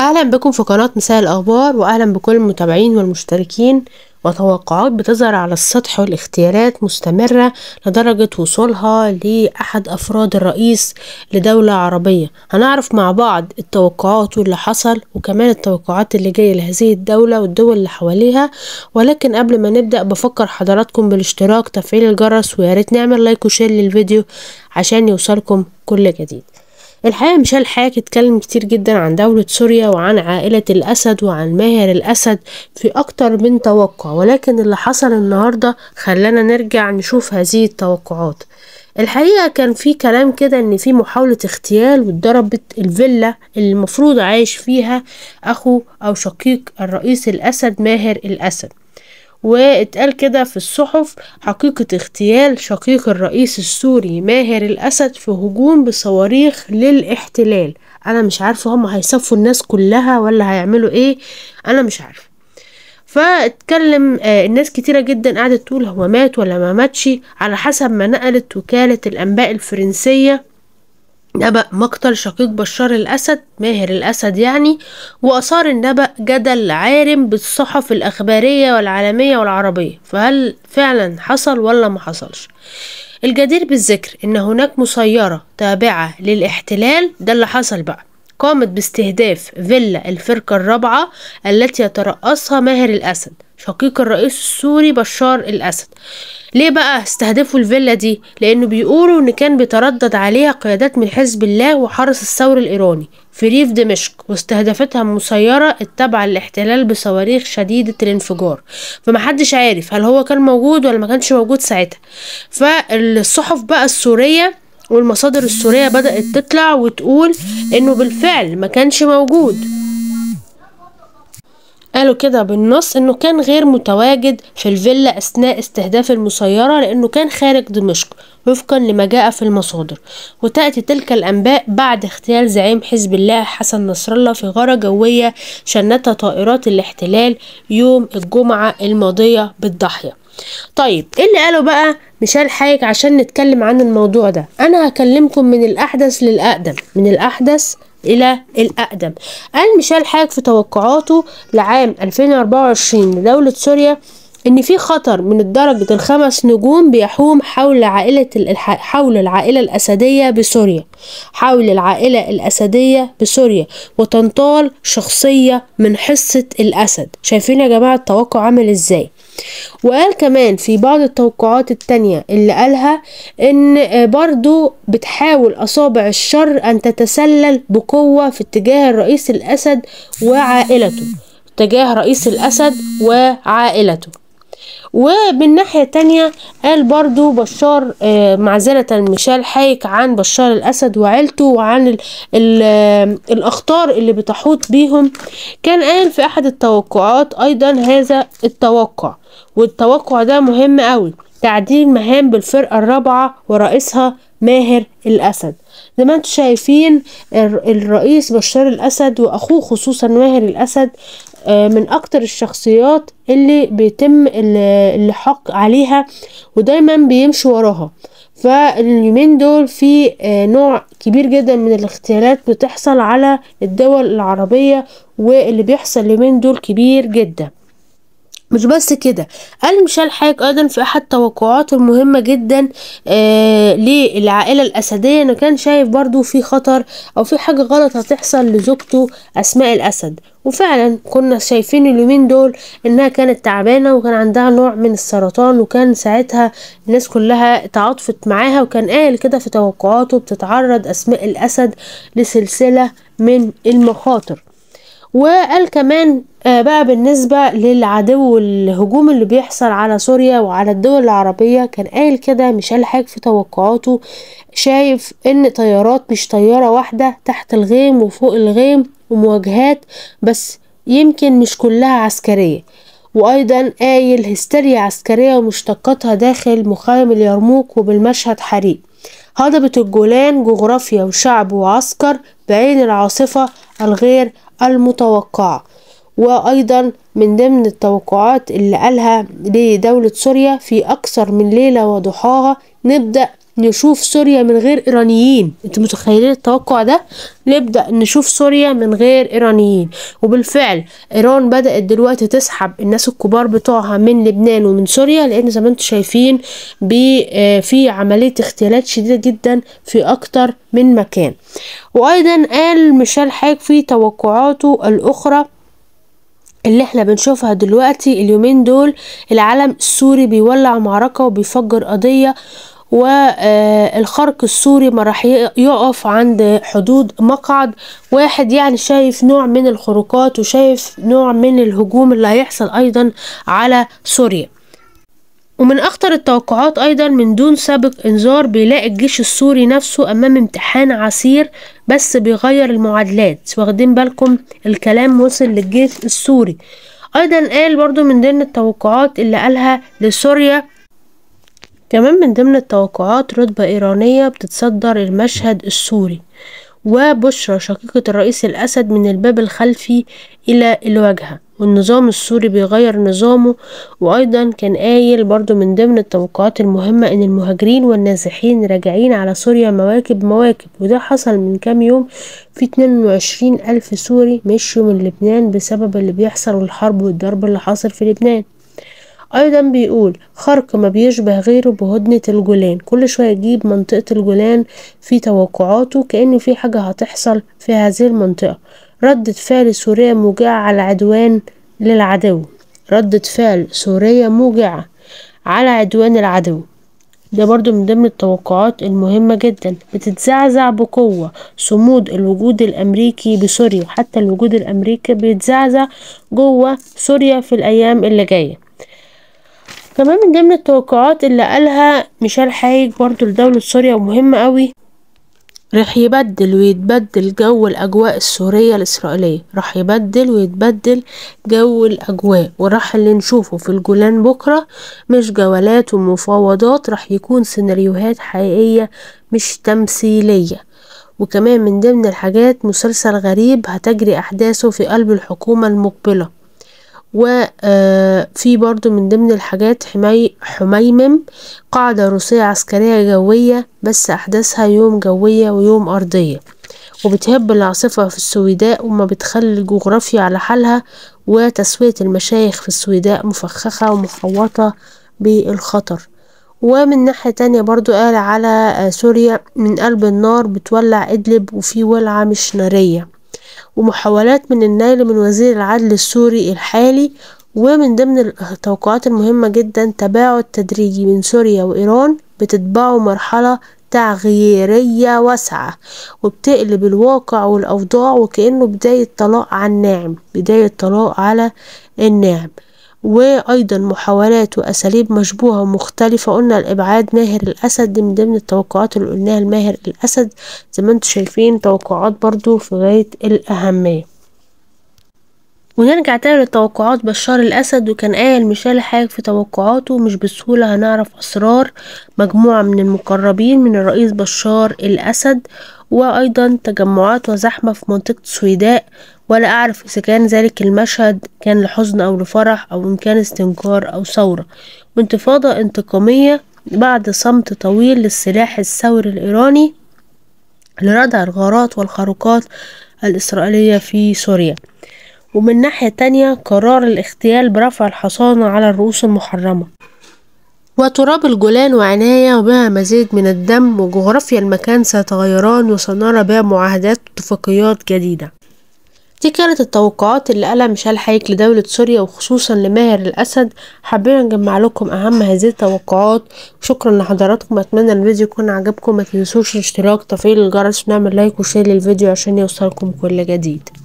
اهلا بكم في قناة مساء الاخبار واهلا بكل المتابعين والمشتركين وتوقعات بتظهر على السطح والاختيارات مستمرة لدرجة وصولها لأحد أفراد الرئيس لدولة عربية هنعرف مع بعض التوقعات واللي حصل وكمان التوقعات اللي جاية لهذه الدولة والدول اللي حواليها ولكن قبل ما نبدأ بفكر حضراتكم بالاشتراك تفعيل الجرس ريت نعمل لايك وشير للفيديو عشان يوصلكم كل جديد الحقيقة مش الحياه اتكلم كتير جدا عن دولة سوريا وعن عائلة الأسد وعن ماهر الأسد في أكتر من توقع ولكن اللي حصل النهاردة خلانا نرجع نشوف هذه التوقعات الحقيقة كان في كلام كده ان في محاولة اغتيال واتضربت الفيلا اللي المفروض عايش فيها اخو او شقيق الرئيس الاسد ماهر الاسد واتقال كده في الصحف حقيقة اغتيال شقيق الرئيس السوري ماهر الأسد في هجوم بصواريخ للاحتلال أنا مش عارفة هم هيصفوا الناس كلها ولا هيعملوا ايه أنا مش عارفة فاتكلم آه، الناس كتيرة جدا قعدت تقول هو مات ولا ما ماتش على حسب ما نقلت وكالة الأنباء الفرنسية نبأ مقتل شقيق بشار الأسد ماهر الأسد يعني وأثار النبأ جدل عارم بالصحف الأخبارية والعالمية والعربية فهل فعلا حصل ولا ما حصلش الجدير بالذكر إن هناك مسيرة تابعة للاحتلال ده اللي حصل بقى قامت باستهداف فيلا الفرقة الرابعة التي يترأسها ماهر الأسد شقيق الرئيس السوري بشار الأسد ليه بقى استهدفوا الفيلا دي لأنه بيقولوا إن كان بيتردد عليها قيادات من حزب الله وحرس الثور الإيراني في ريف دمشق واستهدفتها مسيرة التابعة للاحتلال بصواريخ شديدة الانفجار فمحدش عارف هل هو كان موجود ولا ما كانش موجود ساعتها فالصحف بقى السورية والمصادر السورية بدأت تطلع وتقول إنه بالفعل ما كانش موجود قالوا كده بالنص انه كان غير متواجد في الفيلا اثناء استهداف المسيرة لانه كان خارج دمشق وفقا لما جاء في المصادر وتأتي تلك الأنباء بعد اغتيال زعيم حزب الله حسن نصر الله في غارة جوية شنتها طائرات الاحتلال يوم الجمعة الماضية بالضحيه طيب ايه اللي قاله بقى ميشيل حايك عشان نتكلم عن الموضوع ده انا هكلمكم من الاحدث للاقدم من الاحدث إلى الأقدم قال ميشيل حاج في توقعاته لعام 2024 لدولة سوريا إن في خطر من الدرجة الخمس نجوم بيحوم حول عائلة حول العائلة الأسدية بسوريا حول العائلة الأسدية بسوريا وتنطال شخصية من حصة الأسد شايفين يا جماعة التوقع عامل إزاي وقال كمان في بعض التوقعات التانية اللي قالها ان برضو بتحاول اصابع الشر ان تتسلل بقوة في اتجاه الرئيس الاسد وعائلته اتجاه رئيس الاسد وعائلته ومن ناحية تانية قال برضو بشار آه، معزلة ميشيل حايك عن بشار الأسد وعيلته وعن الـ الـ آه، الأخطار اللي بتحوط بيهم كان قال في أحد التوقعات أيضا هذا التوقع والتوقع ده مهم قوي تعديل مهام بالفرقة الرابعة ورئيسها ماهر الأسد زي ما انتم شايفين الرئيس بشار الأسد وأخوه خصوصا ماهر الأسد آه، من اكتر الشخصيات اللي بيتم اللحاق عليها ودايما بيمشي وراها فاليومين دول في آه، نوع كبير جدا من الاغتيالات بتحصل على الدول العربية واللي بيحصل اليومين دول كبير جدا مش بس كده قال مشال حاج ايضا في احد توقعاته المهمه جدا آه للعائله الاسديه انه كان شايف برضو في خطر او في حاجه غلط هتحصل لزوجته اسماء الاسد وفعلا كنا شايفين اليومين دول انها كانت تعبانه وكان عندها نوع من السرطان وكان ساعتها الناس كلها تعاطفت معاها وكان قال كده في توقعاته بتتعرض اسماء الاسد لسلسله من المخاطر وقال كمان آه، بقى بالنسبة للعدو والهجوم اللي بيحصل على سوريا وعلى الدول العربية كان قايل كده مش حاجة في توقعاته شايف ان طيارات مش طيارة واحدة تحت الغيم وفوق الغيم ومواجهات بس يمكن مش كلها عسكرية وأيضا قايل هستيريا عسكرية ومشتقاتها داخل مخيم اليرموك وبالمشهد حريق هضبة الجولان جغرافيا وشعب وعسكر بعين العاصفة الغير المتوقعة وأيضا من ضمن التوقعات اللي قالها لدولة سوريا في أكثر من ليلة وضحاها نبدأ نشوف سوريا من غير ايرانيين انت متخيلين التوقع ده نبدا نشوف سوريا من غير ايرانيين وبالفعل ايران بدات دلوقتي تسحب الناس الكبار بتوعها من لبنان ومن سوريا لان زي ما انتم شايفين آه، في عمليه اغتيالات شديده جدا في اكتر من مكان وايضا قال مشال حاج في توقعاته الاخرى اللي احنا بنشوفها دلوقتي اليومين دول العالم السوري بيولع معركة وبيفجر قضية والخرق السوري ما راح يقف عند حدود مقعد واحد يعني شايف نوع من الخروقات وشايف نوع من الهجوم اللي هيحصل أيضا على سوريا ومن أخطر التوقعات أيضا من دون سابق إنذار بيلاقي الجيش السوري نفسه أمام امتحان عسير بس بيغير المعادلات واخدين بالكم الكلام وصل للجيش السوري أيضا قال برضو من ضمن التوقعات اللي قالها لسوريا كمان من ضمن التوقعات رتبة إيرانية بتتصدر المشهد السوري وبشرى شقيقة الرئيس الأسد من الباب الخلفي إلى الواجهة والنظام السوري بيغير نظامه وأيضا كان قايل برضو من ضمن التوقعات المهمة إن المهاجرين والنازحين راجعين على سوريا مواكب مواكب وده حصل من كام يوم في 22 ألف سوري مشوا من لبنان بسبب اللي بيحصل والحرب والضرب اللي حاصل في لبنان ايضا بيقول خرق ما بيشبه غيره بهدنة الجولان كل شوية يجيب منطقة الجولان في توقعاته كأن في حاجة هتحصل في هذه المنطقة ردة فعل سوريا موجعة على عدوان للعدو ردة فعل سوريا موجعة على عدوان العدو ده برضو من ضمن التوقعات المهمة جدا بتتزعزع بقوة صمود الوجود الأمريكي بسوريا وحتى الوجود الأمريكي بيتزعزع جوه سوريا في الأيام اللي جاية كمان من ضمن التوقعات اللي قالها ميشيل حايج برضو لدولة سوريا ومهمة قوي رح يبدل ويتبدل جو الأجواء السورية الإسرائيلية رح يبدل ويتبدل جو الأجواء وراح اللي نشوفه في الجولان بكرة مش جولات ومفاوضات رح يكون سيناريوهات حقيقية مش تمثيلية وكمان من ضمن الحاجات مسلسل غريب هتجري أحداثه في قلب الحكومة المقبلة وفي آه، برضو من ضمن الحاجات حمي حميمم قاعدة روسية عسكرية جوية بس أحداثها يوم جوية ويوم أرضية وبتهب العاصفة في السويداء وما بتخلي الجغرافيا على حالها وتسوية المشايخ في السويداء مفخخة ومحوطة بالخطر ومن ناحية تانية برضو قال على آه، سوريا من قلب النار بتولع إدلب وفي ولعة مش نارية ومحاولات من النيل من وزير العدل السوري الحالي ومن ضمن التوقعات المهمة جدا تباعد تدريجي من سوريا وإيران بتتبعه مرحلة تغييرية واسعة وبتقلب الواقع والأوضاع وكأنه بداية طلاق على الناعم بداية طلاق على الناعم وايضا محاولات واساليب مشبوهه ومختلفه قلنا الابعاد ماهر الاسد دي من ضمن التوقعات اللي قلناها لماهر الاسد زي ما انتم شايفين توقعات برضو في غايه الاهميه ونرجع تاني لتوقعات بشار الأسد وكان قايل ميشيل حاج في توقعاته مش بسهولة هنعرف أسرار مجموعة من المقربين من الرئيس بشار الأسد وأيضا تجمعات وزحمة في منطقة سويداء ولا أعرف إذا كان ذلك المشهد كان لحزن أو لفرح أو إن كان استنكار أو ثورة وانتفاضة انتقامية بعد صمت طويل للسلاح الثوري الإيراني لردع الغارات والخروقات الإسرائيلية في سوريا ومن ناحية تانية قرار الاغتيال برفع الحصانة على الرؤوس المحرمة وتراب الجولان وعناية وبها مزيد من الدم وجغرافيا المكان سيتغيران وسنرى بها معاهدات واتفاقيات جديدة دي كانت التوقعات اللي قالها ميشيل حيك لدولة سوريا وخصوصا لماهر الأسد حبينا نجمع لكم أهم هذه التوقعات شكرا لحضراتكم أتمنى الفيديو يكون عجبكم ما تنسوش الاشتراك تفعيل الجرس ونعمل لايك وشير للفيديو عشان يوصلكم كل جديد